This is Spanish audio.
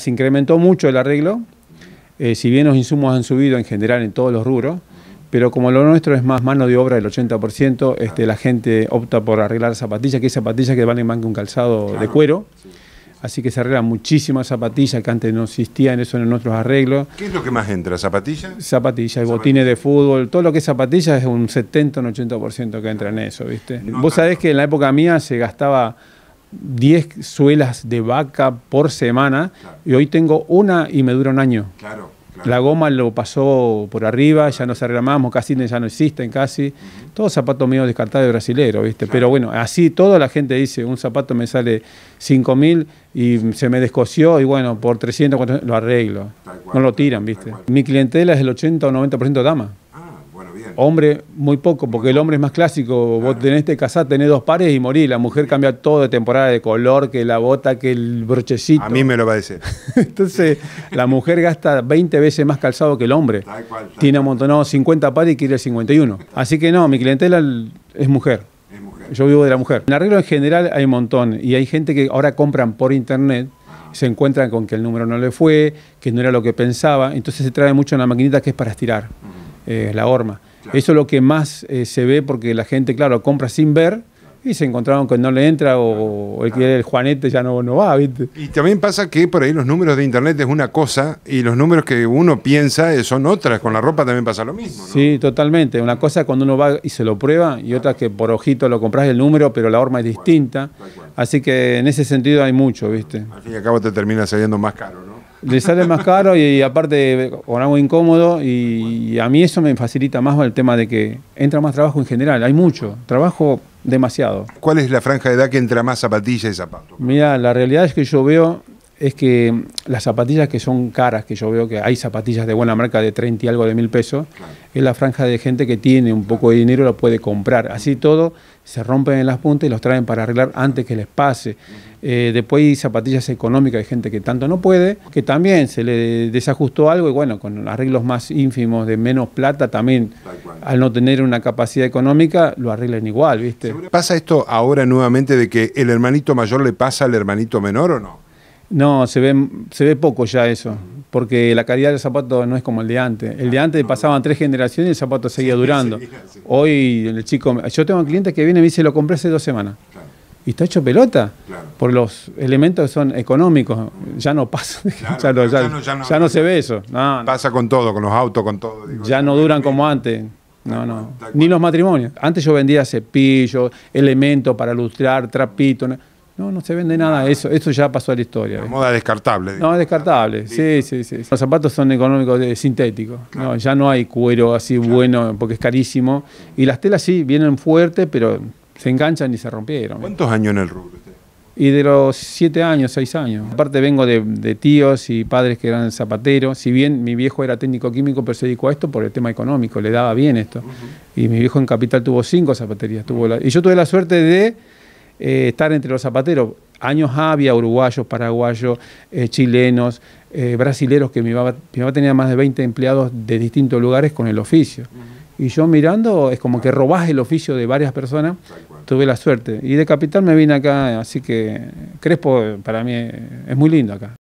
Se incrementó mucho el arreglo, eh, si bien los insumos han subido en general en todos los rubros, pero como lo nuestro es más mano de obra del 80%, este, la gente opta por arreglar zapatillas, que hay zapatillas que valen más que un calzado de cuero. Así que se arreglan muchísimas zapatillas que antes no existían, eso en nuestros arreglos. ¿Qué es lo que más entra? ¿Zapatillas? Zapatillas, botines de fútbol, todo lo que es zapatillas es un 70 un 80% que entra en eso, ¿viste? Vos sabés que en la época mía se gastaba 10 suelas de vaca por semana y hoy tengo una y me dura un año. Claro, La goma lo pasó por arriba, ya no se casi casi ya no existen casi. Todo zapato Todos zapatos míos descartados de brasilero, ¿viste? Pero bueno, así toda la gente dice, un zapato me sale 5 mil y se me descosió y bueno, por 300, 400, lo arreglo. no lo tiran, ¿viste? Mi clientela es el 80 o 90% dama hombre, muy poco, porque el hombre es más clásico. Vos tenés que este casar, tenés dos pares y morir. La mujer cambia todo de temporada de color, que la bota, que el brochecito. A mí me lo parece. Entonces, la mujer gasta 20 veces más calzado que el hombre. Tiene amontonado 50 pares y quiere el 51. Así que no, mi clientela es mujer. Yo vivo de la mujer. En arreglo en general hay un montón y hay gente que ahora compran por internet ah. se encuentran con que el número no le fue, que no era lo que pensaba, entonces se trae mucho en la maquinita que es para estirar, eh, la horma. Eso es lo que más eh, se ve porque la gente, claro, compra sin ver y se encontraron que no le entra o, el que el Juanete ya no, no va, ¿viste? Y también pasa que por ahí los números de internet es una cosa y los números que uno piensa eh, son otras. Con la ropa también pasa lo mismo. Sí, totalmente. Una cosa cuando uno va y se lo prueba y otra que por ojito lo compras el número, pero la horma es distinta. Así que en ese sentido hay mucho, ¿viste? Al fin y al cabo te termina saliendo más caro, le sale más caro y aparte con algo incómodo y, a mí eso me facilita más el tema de que entra más trabajo en general, hay mucho, trabajo demasiado. ¿Cuál es la franja de edad que entra más zapatillas y zapatos? Mira, la realidad es que yo veo es que las zapatillas que son caras, que yo veo que hay zapatillas de buena marca de 30 y algo de mil pesos, es la franja de gente que tiene un poco de dinero la puede comprar. Así todo, se rompen en las puntas y los traen para arreglar antes que les pase. Eh, después hay zapatillas económicas de gente que tanto no puede, que también se le desajustó algo y bueno, con arreglos más ínfimos de menos plata también, al no tener una capacidad económica, lo arreglan igual, ¿viste? ¿Pasa esto ahora nuevamente de que el hermanito mayor le pasa al hermanito menor o no? No, se ve, se ve poco ya eso, porque la calidad del zapato no es como el de antes. El de ah, antes pasaban tres generaciones y el zapato seguía durando. Hoy el chico, yo tengo un cliente que viene y me dice, lo compré hace dos semanas. Y está hecho pelota, por los elementos que son económicos, ya no pasa, ya, no, no, se ve eso. Pasa con todo, con los autos, con todo. ya no duran como antes. No, no. Ni los matrimonios. Antes yo vendía cepillos, elementos para lustrar, trapitos. No, no se vende nada, eso eso ya pasó a la historia. moda descartable. No, descartable, sí, sí, sí. Los zapatos son económicos, sintéticos. ya no hay cuero así bueno porque es carísimo. Y las telas sí, vienen fuertes, pero se enganchan y se rompieron. ¿Cuántos años en el rubro Y de los siete años, seis años. Aparte vengo de, tíos y padres que eran zapateros. Si bien mi viejo era técnico químico, pero se dedicó a esto por el tema económico, le daba bien esto. Y mi viejo en Capital tuvo cinco zapaterías. y yo tuve la suerte de eh, estar entre los zapateros. Años había uruguayos, paraguayos, eh, chilenos, brasileños eh, brasileros, que mi mamá, tenía más de 20 empleados de distintos lugares con el oficio. Y yo mirando, es como que robás el oficio de varias personas, tuve la suerte. Y de Capital me vine acá, así que Crespo para mí es muy lindo acá.